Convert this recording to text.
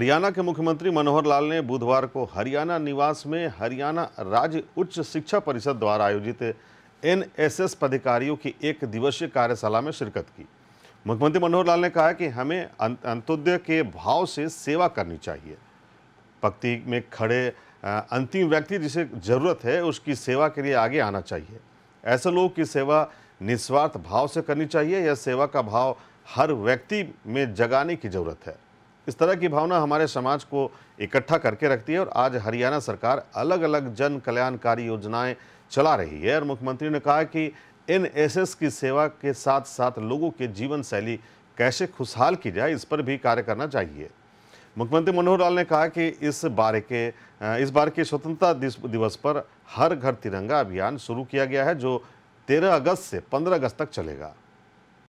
हरियाणा के मुख्यमंत्री मनोहर लाल ने बुधवार को हरियाणा निवास में हरियाणा राज्य उच्च शिक्षा परिषद द्वारा आयोजित एनएसएस पदाधिकारियों की एक दिवसीय कार्यशाला में शिरकत की मुख्यमंत्री मनोहर लाल ने कहा कि हमें अं-, अंत्योदय के भाव से सेवा करनी चाहिए पक्ति में खड़े अंतिम व्यक्ति जिसे ज़रूरत है उसकी सेवा के लिए आगे आना चाहिए ऐसे लोगों की सेवा निस्वार्थ भाव से करनी चाहिए यह सेवा का भाव हर व्यक्ति में जगाने की ज़रूरत है इस तरह की भावना हमारे समाज को इकट्ठा करके रखती है और आज हरियाणा सरकार अलग अलग जन कल्याणकारी योजनाएं चला रही है और मुख्यमंत्री ने कहा कि एन की सेवा के साथ साथ लोगों के जीवन शैली कैसे खुशहाल की जाए इस पर भी कार्य करना चाहिए मुख्यमंत्री मनोहर लाल ने कहा कि इस बार के इस बार के स्वतंत्रता दिवस पर हर घर तिरंगा अभियान शुरू किया गया है जो 13 अगस्त से 15 अगस्त तक चलेगा